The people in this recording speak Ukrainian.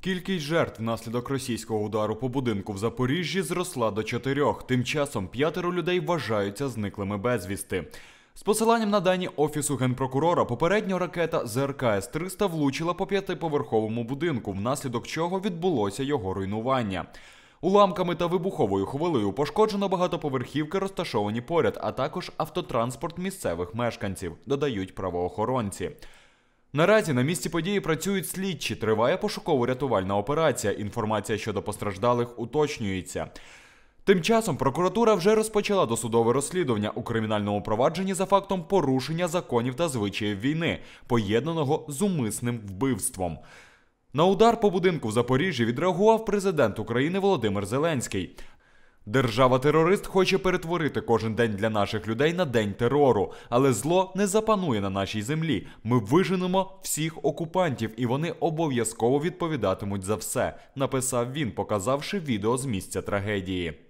Кількість жертв внаслідок російського удару по будинку в Запоріжжі зросла до чотирьох. Тим часом п'ятеро людей вважаються зниклими безвісти. З посиланням на дані офісу генпрокурора попередньо ракета ЗРК С-300 влучила по п'ятиповерховому будинку, внаслідок чого відбулося його руйнування. Уламками та вибуховою хвилею пошкоджено багатоповерхівки, розташовані поряд, а також автотранспорт місцевих мешканців, додають правоохоронці. Наразі на місці події працюють слідчі, триває пошуково-рятувальна операція. Інформація щодо постраждалих уточнюється. Тим часом прокуратура вже розпочала досудове розслідування у кримінальному провадженні за фактом порушення законів та звичаїв війни, поєднаного з умисним вбивством. На удар по будинку в Запоріжжі відреагував президент України Володимир Зеленський. Держава-терорист хоче перетворити кожен день для наших людей на день терору, але зло не запанує на нашій землі. Ми виженемо всіх окупантів, і вони обов'язково відповідатимуть за все. Написав він, показавши відео з місця трагедії.